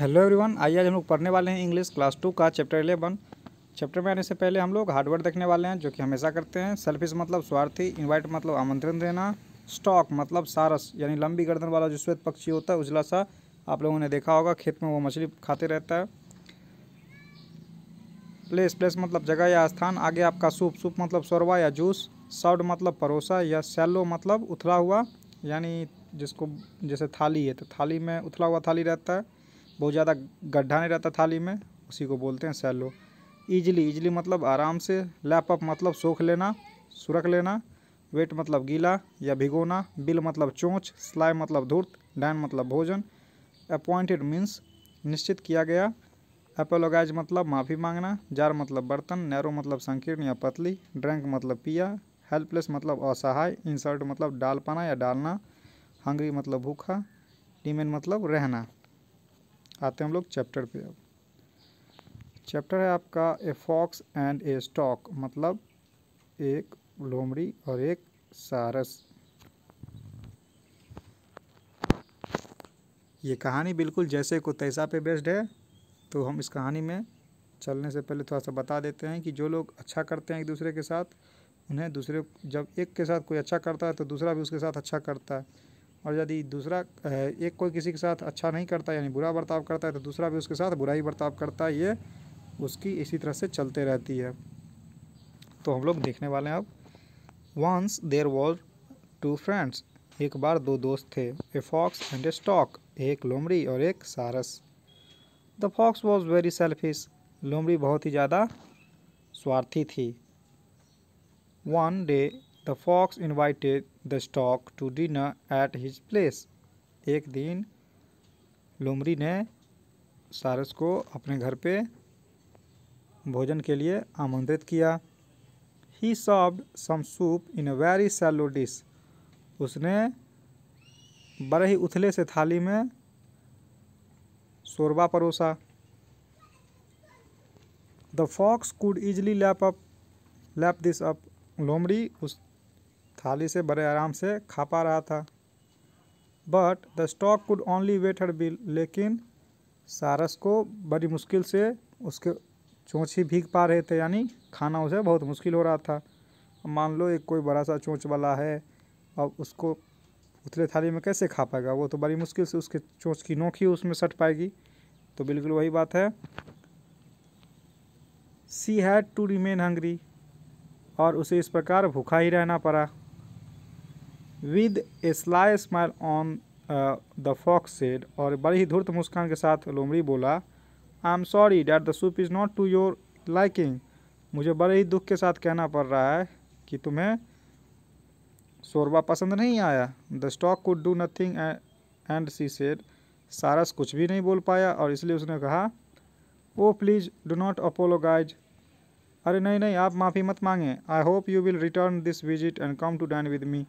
Hello everyone आइए आज हम लोग पढ़ने वाले हैं इंग्लिश क्लास टू का चैप्टर इलेवन चैप्टर में आने से पहले हम लोग हार्डवर्ड देखने वाले हैं जो कि हमेशा करते हैं सेल्फिश मतलब स्वार्थी इनवाइट मतलब आमंत्रण देना स्टॉक मतलब सारस यानी लंबी गर्दन वाला जो श्वेत पक्षी होता है उजला सा आप लोगों ने देखा होगा खेत में वो मछली खाते रहता है प्लेस प्लेस मतलब जगह या स्थान आगे आपका सूप सूप मतलब शोरबा या जूस सॉड मतलब परोसा या सेलो मतलब उथला हुआ यानी जिसको जैसे थाली है तो थाली में उथला हुआ थाली रहता है बहुत ज़्यादा गड्ढा नहीं रहता थाली में उसी को बोलते हैं सैलो ईजली ईजली मतलब आराम से लैपअप मतलब सोख लेना सुरख लेना वेट मतलब गीला या भिगोना बिल मतलब चोंच स्लाई मतलब धूर्त डैन मतलब भोजन अपॉइंटेड मीन्स निश्चित किया गया एपोलोगाइज मतलब माफ़ी मांगना जार मतलब बर्तन नैरो मतलब संकीर्ण या पतली ड्रंक मतलब पिया हेल्पलेस मतलब असहाय इंसर्ट मतलब डाल पाना या डालना हंगरी मतलब भूखा डिमेन मतलब रहना आते हैं हम लोग चैप्टर पे अब चैप्टर है आपका a fox and a stork मतलब एक लोमड़ी और एक सारस ये कहानी बिल्कुल जैसे को तैसा पे बेस्ड है तो हम इस कहानी में चलने से पहले थोड़ा सा बता देते हैं कि जो लोग अच्छा करते हैं एक दूसरे के साथ उन्हें दूसरे जब एक के साथ कोई अच्छा करता है तो दूसरा भी उसके साथ अच्छा करता है और यदि दूसरा एक कोई किसी के साथ अच्छा नहीं करता यानी बुरा बर्ताव करता है तो दूसरा भी उसके साथ बुरा ही बर्ताव करता है ये उसकी इसी तरह से चलते रहती है तो हम लोग देखने वाले हैं अब once there was two friends एक बार दो दोस्त थे a fox and a stork एक लोमड़ी और एक सारस the fox was very selfish लोमड़ी बहुत ही ज़्यादा स्वार्थी थी one day the fox invited the stork to dinner at his place एक दिन लोमरी ने सारस को अपने घर पे भोजन के लिए आमंत्रित किया he served some soup in a very shallow dish उसने बड़े ही उथले से थाली में शोरबा परोसा the fox could easily lap up lap this up लोमड़ी उस थाली से बड़े आराम से खा पा रहा था but the stork could only wet her bill लेकिन सारस को बड़ी मुश्किल से उसके ही भीग पा रहे थे यानी खाना उसे बहुत मुश्किल हो रहा था मान लो एक कोई बड़ा सा चोंच वाला है अब उसको उतले थाली में कैसे खा पाएगा वो तो बड़ी मुश्किल से उसके चोंच की नोक ही उसमें सट पाएगी तो बिल्कुल वही बात है she had to remain hungry और उसे इस प्रकार भूखा ही रहना पड़ा with a sly smile on the fox said और बड़ी ही धूर्त मुस्कान के साथ लोमड़ी बोला I am sorry that the soup is not to your liking मुझे बड़े ही दुख के साथ कहना पड़ रहा है कि तुम्हें शोरबा पसंद नहीं आया the stork could do nothing and she said सारस कुछ भी नहीं बोल पाया और इसलिए उसने कहा oh please do not apologise अरे नहीं नहीं आप माफ़ी मत मांगें I hope you will return this visit and come to dine with me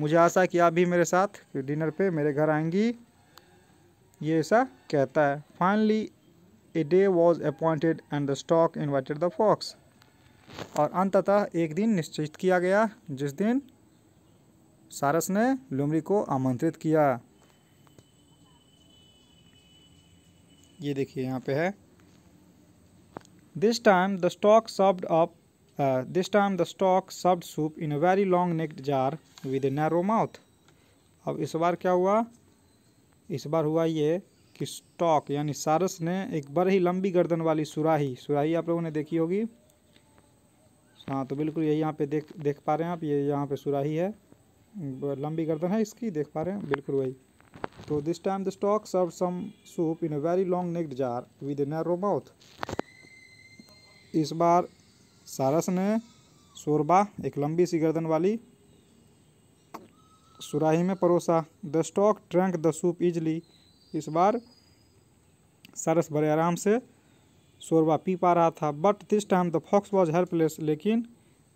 मुझे आशा कि आप भी मेरे साथ डिनर पे मेरे घर आएंगी ये ऐसा कहता है finally a day was appointed and the stork invited the fox और अंततः एक दिन निश्चित किया गया जिस दिन सारस ने लुमरी को आमंत्रित किया ये देखिए यहाँ पे है this time the stork served up Uh, this time the stock served soup in a very long necked jar with a narrow mouth. अब इस बार क्या हुआ इस बार हुआ ये कि स्टॉक यानी सारस ने एक बड़ ही लंबी गर्दन वाली सुराही सुराही आप लोगों ने देखी होगी हाँ तो बिल्कुल यही यहाँ पे देख देख पा रहे हैं आप ये यहाँ पे सुराही है लंबी गर्दन है इसकी देख पा रहे हैं बिल्कुल वही तो this time the stork serve some soup in a very long necked jar with a narrow mouth इस बार सारस ने शोरबा एक लंबी सी गर्दन वाली सुराही में परोसा the stork drank the soup easily इस बार सारस बड़े आराम से शोरबा पी पा रहा था but this time the fox was helpless लेकिन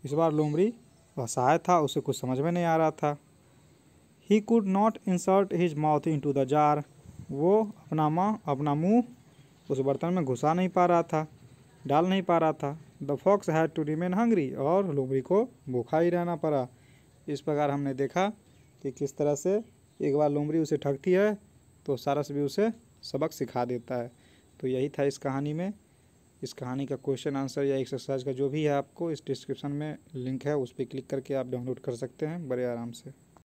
इस बार लोमड़ी वह था उसे कुछ समझ में नहीं आ रहा था he could not insert his mouth into the jar वो अपना माँ अपना मुँह उस बर्तन में घुसा नहीं पा रहा था डाल नहीं पा रहा था the fox had to remain hungry और लोमड़ी को भूखा ही रहना पड़ा इस प्रकार हमने देखा कि किस तरह से एक बार लोमड़ी उसे ठगती है तो सारस भी उसे सबक सिखा देता है तो यही था इस कहानी में इस कहानी का क्वेश्चन आंसर या एक्सरसाइज का जो भी है आपको इस डिस्क्रिप्शन में लिंक है उस पर क्लिक करके आप डाउनलोड कर सकते हैं बड़े आराम से